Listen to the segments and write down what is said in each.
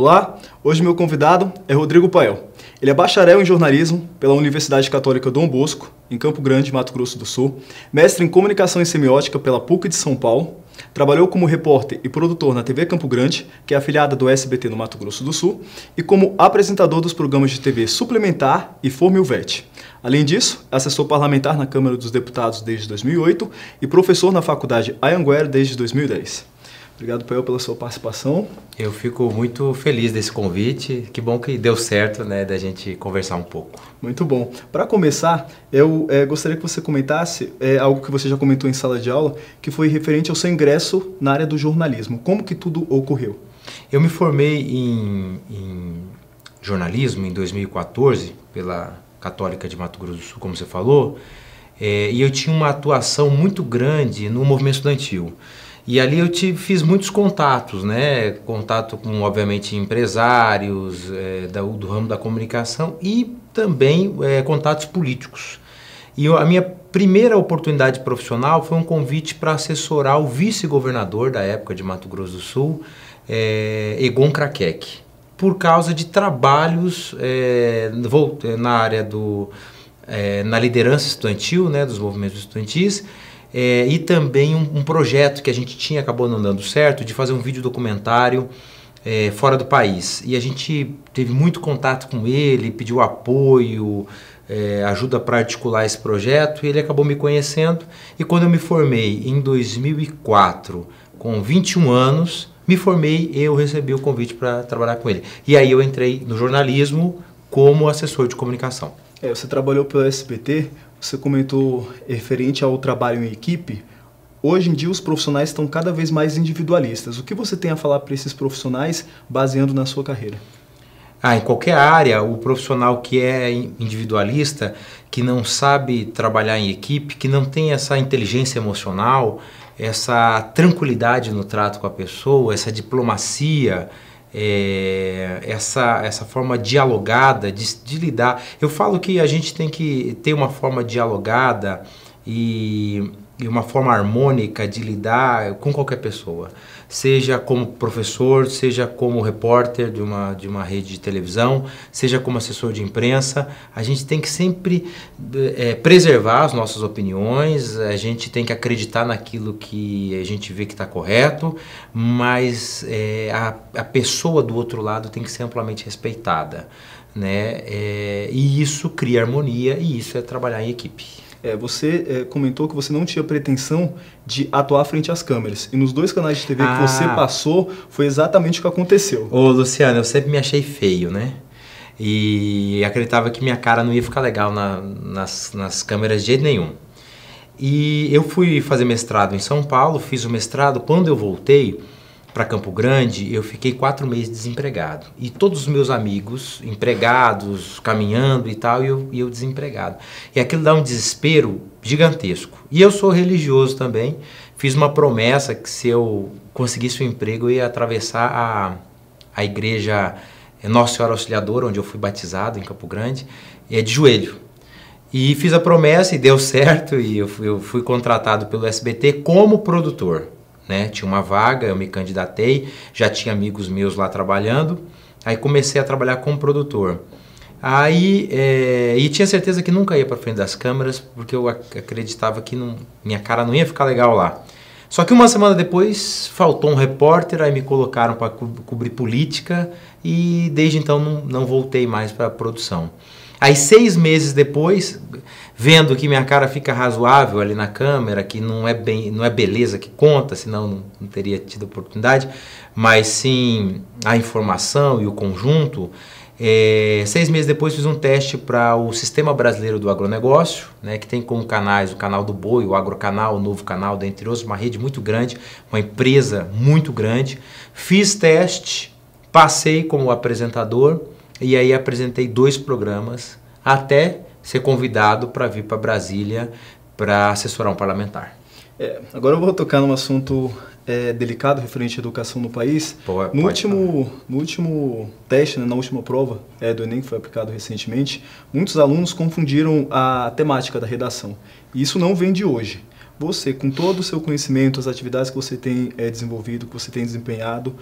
Olá, hoje meu convidado é Rodrigo Pael. Ele é bacharel em jornalismo pela Universidade Católica Dom Bosco, em Campo Grande, Mato Grosso do Sul, mestre em comunicação e semiótica pela PUC de São Paulo, trabalhou como repórter e produtor na TV Campo Grande, que é afiliada do SBT no Mato Grosso do Sul, e como apresentador dos programas de TV Suplementar e Formilvete. Além disso, é assessor parlamentar na Câmara dos Deputados desde 2008 e professor na Faculdade Ayanguera desde 2010. Obrigado, Pael, pela sua participação. Eu fico muito feliz desse convite. Que bom que deu certo, né, da gente conversar um pouco. Muito bom. Para começar, eu é, gostaria que você comentasse é, algo que você já comentou em sala de aula, que foi referente ao seu ingresso na área do jornalismo. Como que tudo ocorreu? Eu me formei em, em jornalismo em 2014 pela Católica de Mato Grosso do Sul, como você falou, é, e eu tinha uma atuação muito grande no movimento estudantil. E ali eu tive, fiz muitos contatos, né? Contato com, obviamente, empresários é, do ramo da comunicação e também é, contatos políticos. E a minha primeira oportunidade profissional foi um convite para assessorar o vice-governador da época de Mato Grosso do Sul, é, Egon Krakek, por causa de trabalhos é, na área do... É, na liderança estudantil, né, dos movimentos estudantis, é, e também um, um, projeto que a gente tinha, acabou não dando certo, de fazer um vídeo documentário é, fora do país. E a gente teve muito contato com ele, pediu apoio, é, ajuda para articular esse projeto, e ele acabou me conhecendo. E quando eu me formei em 2004, com 21 anos, me formei e eu recebi o convite para trabalhar com ele. E aí eu entrei no jornalismo como assessor de comunicação. É, você trabalhou pelo SBT, você comentou referente ao trabalho em equipe. Hoje em dia os profissionais estão cada vez mais individualistas. O que você tem a falar para esses profissionais baseando na sua carreira? Ah, em qualquer área, o profissional que é individualista, que não sabe trabalhar em equipe, que não tem essa inteligência emocional, essa tranquilidade no trato com a pessoa, essa diplomacia, é, essa, essa forma dialogada de, de, lidar. Eu falo que a gente tem que ter uma forma dialogada e e uma forma harmônica de lidar com qualquer pessoa, seja como professor, seja como repórter de uma, de uma rede de televisão, seja como assessor de imprensa. A gente tem que sempre é, preservar as nossas opiniões, a gente tem que acreditar naquilo que a gente vê que está correto, mas é, a, a pessoa do outro lado tem que ser amplamente respeitada. Né? É, e isso cria harmonia e isso é trabalhar em equipe. É, você é, comentou que você não tinha pretensão de atuar frente às câmeras. E nos dois canais de TV ah. que você ah. passou, foi exatamente o que aconteceu. Ô, Luciano, eu sempre me achei feio, né? E acreditava que minha cara não ia ficar legal na, nas, nas câmeras de jeito nenhum. E eu fui fazer mestrado em São Paulo, fiz o mestrado. Quando eu voltei, para Campo Grande, eu fiquei quatro meses desempregado. E todos os meus amigos empregados, caminhando e tal, e eu, e eu desempregado. E aquilo dá um desespero gigantesco. E eu sou religioso também. Fiz uma promessa que se eu conseguisse um emprego, eu ia atravessar a, a igreja é, Nossa Senhora Auxiliadora, onde eu fui batizado em Campo Grande, é de joelho. E fiz a promessa e deu certo, e eu fui, eu fui contratado pelo SBT como produtor né? Tinha uma vaga, eu me candidatei, já tinha amigos meus lá trabalhando, aí comecei a trabalhar como produtor. Aí, é, e tinha certeza que nunca ia para frente das câmeras, porque eu acreditava que não, minha cara não ia ficar legal lá. Só que uma semana depois faltou um repórter, aí me colocaram para co cobrir política e desde então não, não voltei mais para a produção. Aí seis meses depois, vendo que minha cara fica razoável ali na câmera, que não é bem, não é beleza que conta, senão não, não teria tido oportunidade, mas sim a informação e o conjunto. É, seis meses depois fiz um teste para o Sistema Brasileiro do Agronegócio, né, que tem como canais o canal do Boi, o Agrocanal, o Novo Canal, dentre outros, uma rede muito grande, uma empresa muito grande. Fiz teste, passei como apresentador, e aí apresentei dois programas até ser convidado para vir para Brasília para assessorar um parlamentar. É, agora eu vou tocar num assunto é, delicado referente à educação no país. É, no, último, no último teste, né, na última prova é, do Enem, que foi aplicado recentemente, muitos alunos confundiram a temática da redação. E isso não vem de hoje. Você, com todo o seu conhecimento, as atividades que você tem é, desenvolvido, que você tem desempenhado,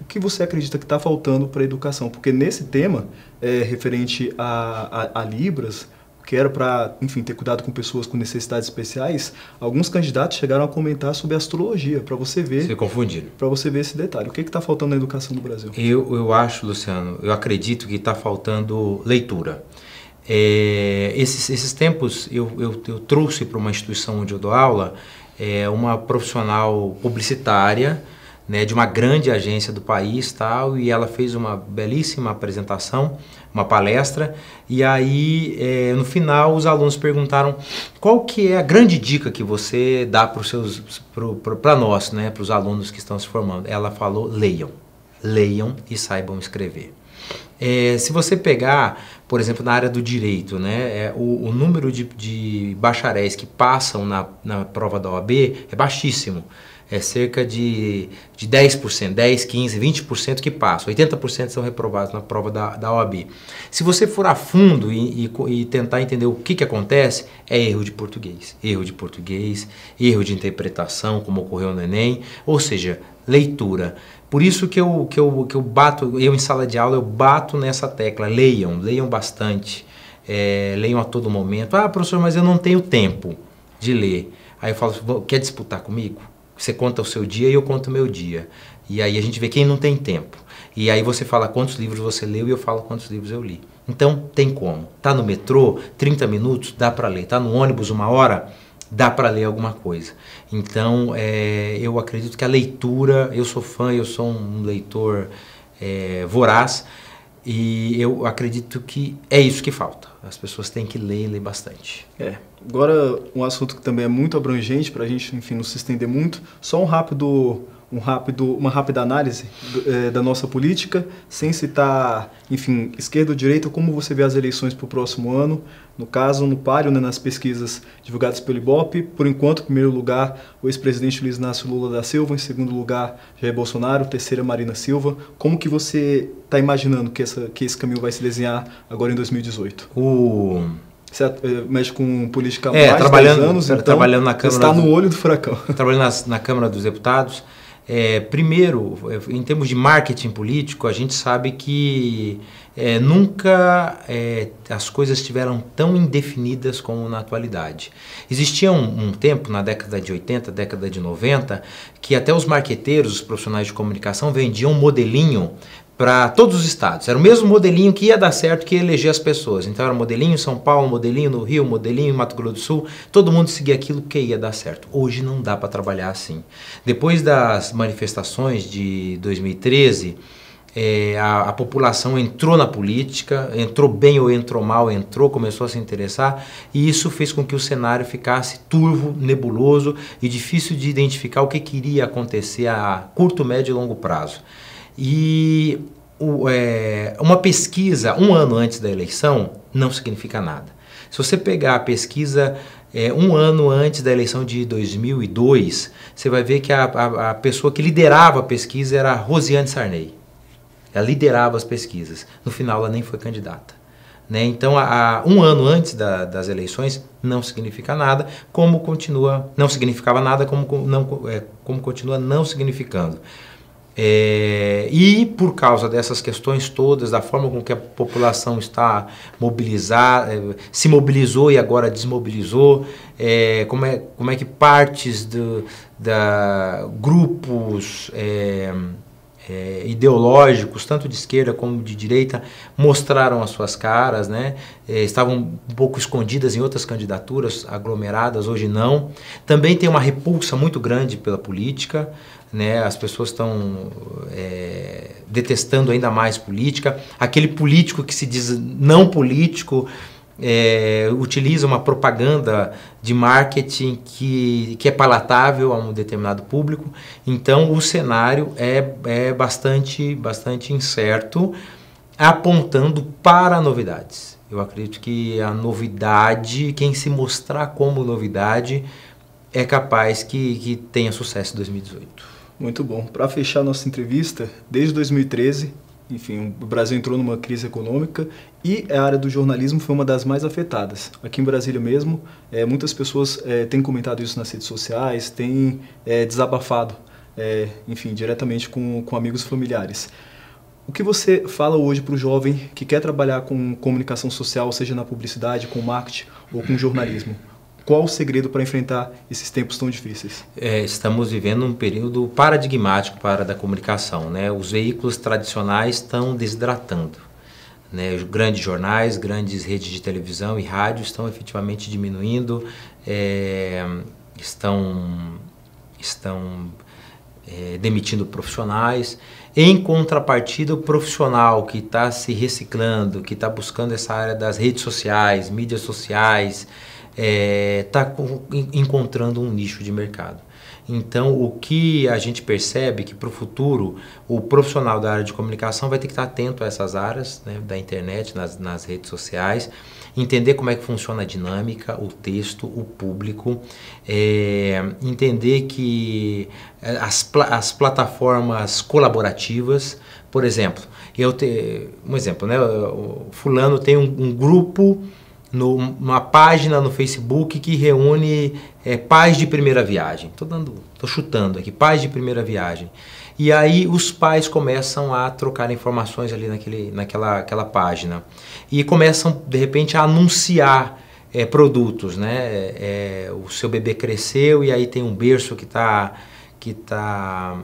o que você acredita que está faltando para a educação? Porque nesse tema, é, referente a, a, a Libras, que era para, enfim, ter cuidado com pessoas com necessidades especiais, alguns candidatos chegaram a comentar sobre astrologia, para você ver. Se confundiram. Para você ver esse detalhe. O que está faltando na educação do Brasil? Eu, eu acho, Luciano, eu acredito que está faltando leitura. É, esses, esses tempos eu, eu, eu trouxe para uma instituição onde eu dou aula é, uma profissional publicitária né, de uma grande agência do país tal, e ela fez uma belíssima apresentação, uma palestra, e aí é, no final os alunos perguntaram qual que é a grande dica que você dá para nós, né, para os alunos que estão se formando. Ela falou, leiam, leiam e saibam escrever. É, se você pegar, por exemplo, na área do direito, né, é, o, o, número de, de, bacharéis que passam na, na prova da OAB é baixíssimo é cerca de, de 10%, 10, 15, 20% que passam. 80% são reprovados na prova da, da OAB. Se você for a fundo e, e, e tentar entender o que, que acontece, é erro de português. Erro de português, erro de interpretação, como ocorreu no Enem, ou seja, leitura. Por isso que eu, que eu, que eu bato, eu em sala de aula, eu bato nessa tecla. Leiam, leiam bastante. É, leiam a todo momento. Ah, professor, mas eu não tenho tempo de ler. Aí eu falo, quer disputar comigo? Você conta o seu dia e eu conto o meu dia. E aí a gente vê quem não tem tempo. E aí você fala quantos livros você leu e eu falo quantos livros eu li. Então tem como. Tá no metrô, 30 minutos, dá para ler. Tá no ônibus, uma hora, dá para ler alguma coisa. Então é, eu acredito que a leitura, eu sou fã, eu sou um leitor é, voraz. E eu acredito que é isso que falta. As pessoas têm que ler e ler bastante. É. Agora, um assunto que também é muito abrangente, para a gente, enfim, não se estender muito, só um rápido um rápido, uma rápida análise é, da nossa política, sem citar, enfim, esquerda ou direita, como você vê as eleições para o próximo ano, no caso, no páreo, né, nas pesquisas divulgadas pelo Ibope. Por enquanto, em primeiro lugar, o ex-presidente Luiz Inácio Lula da Silva, em segundo lugar, Jair Bolsonaro, terceira, Marina Silva. Como que você está imaginando que, essa, que esse caminho vai se desenhar agora em 2018? O... Você eh, mexe com política há é, mais trabalhando, anos, então, trabalhando na Câmara está no olho do furacão. Trabalhando na, na Câmara dos Deputados, é, primeiro, é, em termos de marketing político, a gente sabe que é, nunca é, as coisas estiveram tão indefinidas como na atualidade. Existia um, um, tempo, na década de 80, década de 90, que até os marqueteiros, os profissionais de comunicação, vendiam um modelinho para todos os estados. Era o mesmo modelinho que ia dar certo que ia eleger as pessoas. Então era modelinho São Paulo, modelinho no Rio, modelinho em Mato Grosso do Sul. Todo mundo seguia aquilo que ia dar certo. Hoje não dá para trabalhar assim. Depois das manifestações de 2013, é, a, a, população entrou na política, entrou bem ou entrou mal, entrou, começou a se interessar, e isso fez com que o cenário ficasse turvo, nebuloso e difícil de identificar o que queria acontecer a curto, médio e longo prazo. E o, é, uma pesquisa um ano antes da eleição não significa nada. Se você pegar a pesquisa é, um ano antes da eleição de 2002, você vai ver que a, a, a pessoa que liderava a pesquisa era a Rosiane Sarney. Ela liderava as pesquisas. No final, ela nem foi candidata. Né? Então, a, um ano antes da, das eleições não significa nada, como continua, não significava nada, como, não, é, como continua não significando. É, e por causa dessas questões todas, da forma com que a população está mobilizada, eh, se mobilizou e agora desmobilizou, é, como, é, como é que partes do, da grupos. É, é, ideológicos, tanto de esquerda como de direita, mostraram as suas caras, né? É, estavam um pouco escondidas em outras candidaturas aglomeradas, hoje não. Também tem uma repulsa muito grande pela política, né? as pessoas estão é, detestando ainda mais política. Aquele político que se diz não político é, utiliza uma propaganda de marketing que, que é palatável a um determinado público. Então, o cenário é, é bastante, bastante incerto, apontando para novidades. Eu acredito que a novidade, quem se mostrar como novidade, é capaz que, que tenha sucesso em 2018. Muito bom. Para fechar nossa entrevista, desde 2013, enfim, o Brasil entrou numa crise econômica e a área do jornalismo foi uma das mais afetadas. Aqui em Brasília mesmo, é, muitas pessoas é, têm comentado isso nas redes sociais, têm é, desabafado, enfim, diretamente com, com amigos familiares. O que você fala hoje para o jovem que quer trabalhar com comunicação social, seja na publicidade, com marketing ou com jornalismo? Qual o segredo para enfrentar esses tempos tão difíceis? É, estamos vivendo um período paradigmático para a da comunicação. Né? Os veículos tradicionais estão desidratando. Né, grandes jornais, grandes redes de televisão e rádio estão efetivamente diminuindo, é, estão, estão é, demitindo profissionais. Em contrapartida, o profissional que está se reciclando, que está buscando essa área das redes sociais, mídias sociais, está é, tá encontrando um nicho de mercado. Então, o que a gente percebe é que para o futuro, o profissional da área de comunicação vai ter que estar tá atento a essas áreas né, da internet, nas, nas redes sociais, entender como é que funciona a dinâmica, o texto, o público, é, entender que é, as, as plataformas colaborativas, por exemplo, eu te, um exemplo, né, fulano tem um, um grupo numa página no Facebook que reúne é, pais de primeira viagem. Estou dando, tô chutando aqui, pais de primeira viagem. E aí os pais começam a trocar informações ali naquele, naquela aquela página e começam de repente a anunciar é, produtos, né? É, é o seu bebê cresceu e aí tem um berço que está que tá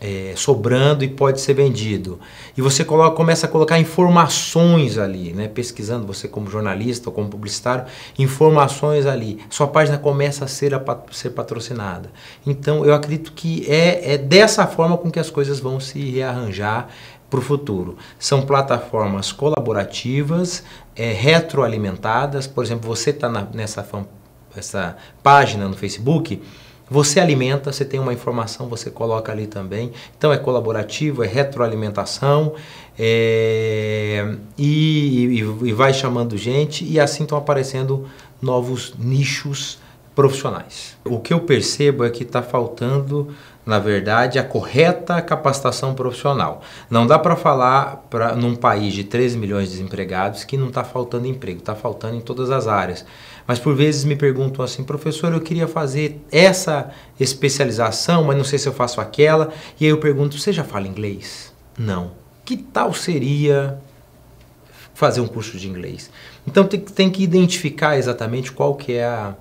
é, sobrando e pode ser vendido. E você coloca, começa a colocar informações ali, né? pesquisando você como jornalista ou como publicitário, informações ali. Sua página começa a ser, a pat ser patrocinada. Então eu acredito que é, é dessa forma com que as coisas vão se rearranjar para o futuro. São plataformas colaborativas, é, retroalimentadas. Por exemplo, você está nessa essa página no Facebook você alimenta, você tem uma informação, você coloca ali também. Então é colaborativo, é retroalimentação é, e, e, e vai chamando gente e assim estão aparecendo novos nichos profissionais. O que eu percebo é que está faltando na verdade, a correta capacitação profissional. Não dá para falar pra, num país de 3 milhões de desempregados que não está faltando emprego, está faltando em todas as áreas. Mas por vezes me perguntam assim, professor, eu queria fazer essa especialização, mas não sei se eu faço aquela. E aí eu pergunto, você já fala inglês? Não. Que tal seria fazer um curso de inglês? Então tem, tem que identificar exatamente qual que é a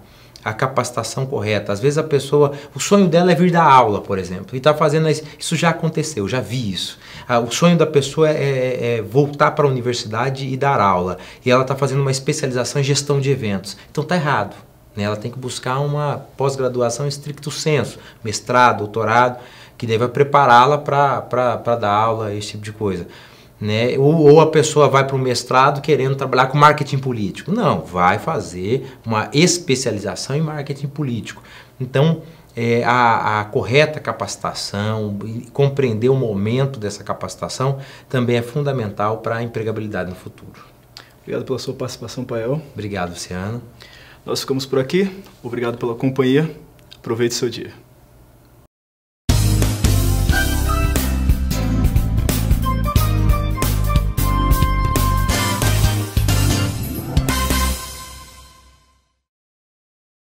a capacitação correta. Às vezes a pessoa, o sonho dela é vir dar aula, por exemplo, e está fazendo isso. Isso já aconteceu, já vi isso. Ah, o sonho da pessoa é, é, é voltar para a universidade e dar aula, e ela está fazendo uma especialização em gestão de eventos. Então está errado. Né? Ela tem que buscar uma pós-graduação em stricto senso, mestrado, doutorado, que deve prepará-la para dar aula, esse tipo de coisa. Né? Ou, ou a pessoa vai para o mestrado querendo trabalhar com marketing político. Não, vai fazer uma especialização em marketing político. Então, é, a, a, correta capacitação, compreender o momento dessa capacitação também é fundamental para a empregabilidade no futuro. Obrigado pela sua participação, Pael. Obrigado, Luciano. Nós ficamos por aqui. Obrigado pela companhia. Aproveite seu dia.